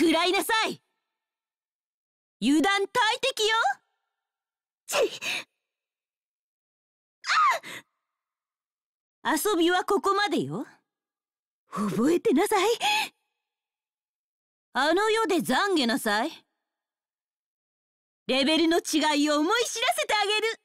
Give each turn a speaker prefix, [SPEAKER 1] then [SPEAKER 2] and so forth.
[SPEAKER 1] 食らいなさい
[SPEAKER 2] 油断大敵よちあ遊びはここまでよ覚えてなさいあの世で懺悔なさいレベルの違いを思い知らせてあげる